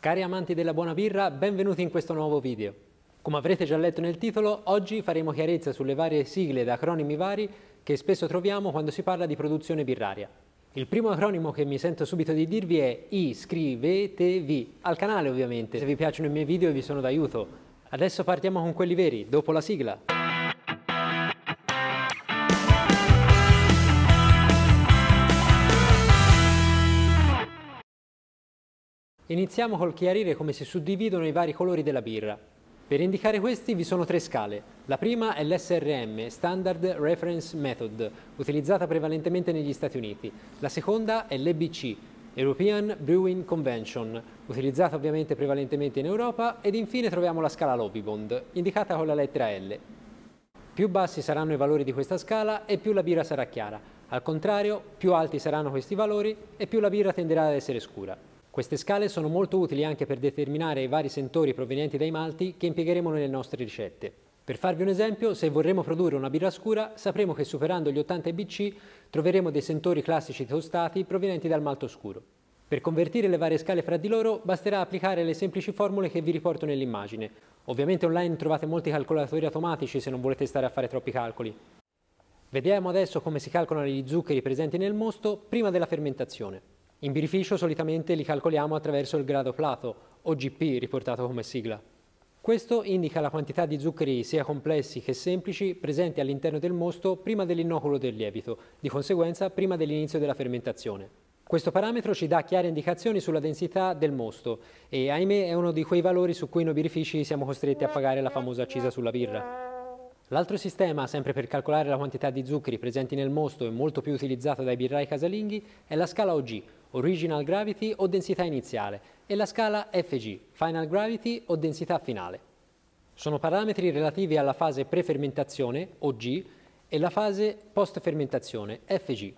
Cari amanti della buona birra, benvenuti in questo nuovo video. Come avrete già letto nel titolo, oggi faremo chiarezza sulle varie sigle ed acronimi vari che spesso troviamo quando si parla di produzione birraria. Il primo acronimo che mi sento subito di dirvi è iscrivetevi, al canale ovviamente, se vi piacciono i miei video vi sono d'aiuto. Adesso partiamo con quelli veri, dopo la sigla. Iniziamo col chiarire come si suddividono i vari colori della birra. Per indicare questi vi sono tre scale. La prima è l'SRM, Standard Reference Method, utilizzata prevalentemente negli Stati Uniti. La seconda è l'EBC, European Brewing Convention, utilizzata ovviamente prevalentemente in Europa. Ed infine troviamo la scala Lobbybond, indicata con la lettera L. Più bassi saranno i valori di questa scala e più la birra sarà chiara. Al contrario, più alti saranno questi valori e più la birra tenderà ad essere scura. Queste scale sono molto utili anche per determinare i vari sentori provenienti dai malti che impiegheremo nelle nostre ricette. Per farvi un esempio, se vorremmo produrre una birra scura, sapremo che superando gli 80 BC troveremo dei sentori classici tostati provenienti dal malto scuro. Per convertire le varie scale fra di loro basterà applicare le semplici formule che vi riporto nell'immagine. Ovviamente online trovate molti calcolatori automatici se non volete stare a fare troppi calcoli. Vediamo adesso come si calcolano gli zuccheri presenti nel mosto prima della fermentazione. In birrificio solitamente li calcoliamo attraverso il grado plato, o GP riportato come sigla. Questo indica la quantità di zuccheri sia complessi che semplici presenti all'interno del mosto prima dell'innoculo del lievito, di conseguenza prima dell'inizio della fermentazione. Questo parametro ci dà chiare indicazioni sulla densità del mosto e ahimè è uno di quei valori su cui noi birrifici siamo costretti a pagare la famosa accisa sulla birra. L'altro sistema, sempre per calcolare la quantità di zuccheri presenti nel mosto e molto più utilizzato dai birrai casalinghi, è la scala OG, Original Gravity o densità iniziale, e la scala Fg, Final Gravity o densità finale. Sono parametri relativi alla fase pre-fermentazione, OG, e la fase post-fermentazione, Fg.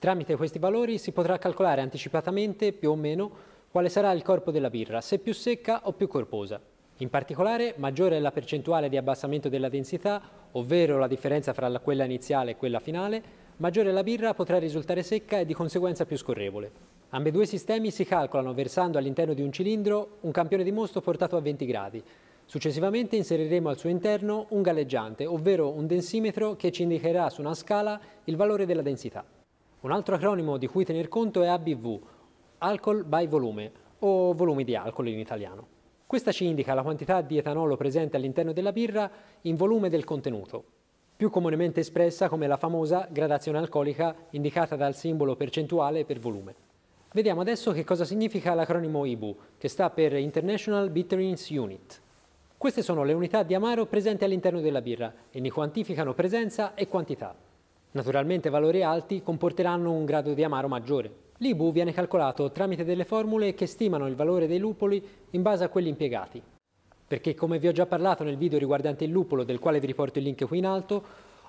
Tramite questi valori si potrà calcolare anticipatamente, più o meno, quale sarà il corpo della birra, se più secca o più corposa. In particolare, maggiore è la percentuale di abbassamento della densità, ovvero la differenza fra quella iniziale e quella finale, maggiore la birra potrà risultare secca e di conseguenza più scorrevole. Ambe due sistemi si calcolano versando all'interno di un cilindro un campione di mosto portato a 20 gradi. Successivamente inseriremo al suo interno un galleggiante, ovvero un densimetro che ci indicherà su una scala il valore della densità. Un altro acronimo di cui tener conto è ABV, Alcohol by Volume, o volumi di alcol in italiano. Questa ci indica la quantità di etanolo presente all'interno della birra in volume del contenuto, più comunemente espressa come la famosa gradazione alcolica indicata dal simbolo percentuale per volume. Vediamo adesso che cosa significa l'acronimo IBU, che sta per International Bitterings Unit. Queste sono le unità di amaro presenti all'interno della birra e ne quantificano presenza e quantità. Naturalmente valori alti comporteranno un grado di amaro maggiore. L'IBU viene calcolato tramite delle formule che stimano il valore dei lupoli in base a quelli impiegati. Perché come vi ho già parlato nel video riguardante il lupolo del quale vi riporto il link qui in alto,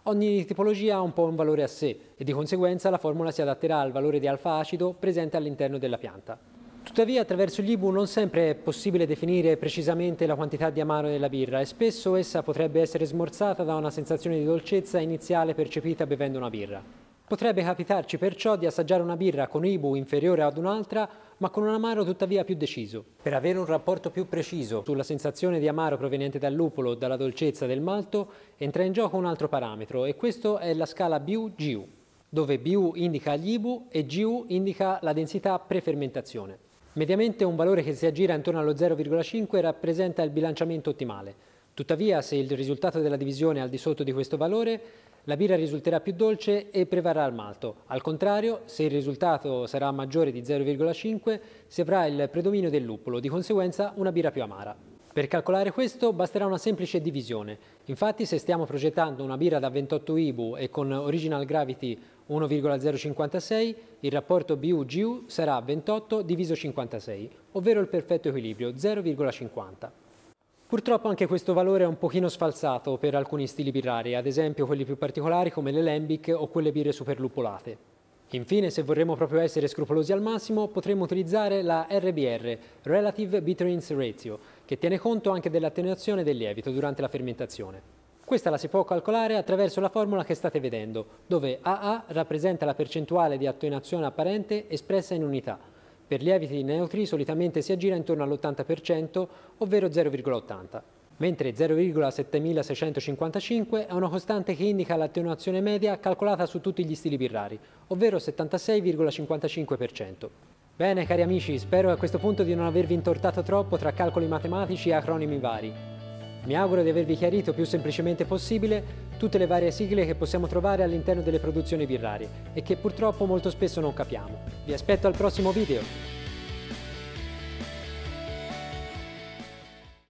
Ogni tipologia ha un po' un valore a sé e di conseguenza la formula si adatterà al valore di alfa acido presente all'interno della pianta. Tuttavia attraverso gli IBU non sempre è possibile definire precisamente la quantità di amaro della birra e spesso essa potrebbe essere smorzata da una sensazione di dolcezza iniziale percepita bevendo una birra. Potrebbe capitarci perciò di assaggiare una birra con IBU inferiore ad un'altra, ma con un amaro tuttavia più deciso. Per avere un rapporto più preciso sulla sensazione di amaro proveniente dal lupolo o dalla dolcezza del malto, entra in gioco un altro parametro e questo è la scala BU-GU, dove BU indica gli IBU e GU indica la densità pre-fermentazione. Mediamente un valore che si aggira intorno allo 0,5 rappresenta il bilanciamento ottimale. Tuttavia, se il risultato della divisione è al di sotto di questo valore, la birra risulterà più dolce e prevarrà il malto. Al contrario, se il risultato sarà maggiore di 0,5, si avrà il predominio del luppolo, di conseguenza una birra più amara. Per calcolare questo basterà una semplice divisione. Infatti se stiamo progettando una birra da 28 IBU e con original gravity 1,056, il rapporto BU-GU sarà 28 diviso 56, ovvero il perfetto equilibrio 0,50. Purtroppo anche questo valore è un pochino sfalsato per alcuni stili birrari, ad esempio quelli più particolari come le Lambic o quelle birre superluppolate. Infine, se vorremmo proprio essere scrupolosi al massimo, potremmo utilizzare la RBR, Relative Bitterings Ratio, che tiene conto anche dell'attenuazione del lievito durante la fermentazione. Questa la si può calcolare attraverso la formula che state vedendo, dove AA rappresenta la percentuale di attenuazione apparente espressa in unità, per lieviti neutri solitamente si aggira intorno all'80%, ovvero 0,80 mentre 0,7655 è una costante che indica l'attenuazione media calcolata su tutti gli stili birrari, ovvero 76,55%. Bene cari amici, spero a questo punto di non avervi intortato troppo tra calcoli matematici e acronimi vari. Mi auguro di avervi chiarito più semplicemente possibile tutte le varie sigle che possiamo trovare all'interno delle produzioni birrarie e che purtroppo molto spesso non capiamo. Vi aspetto al prossimo video!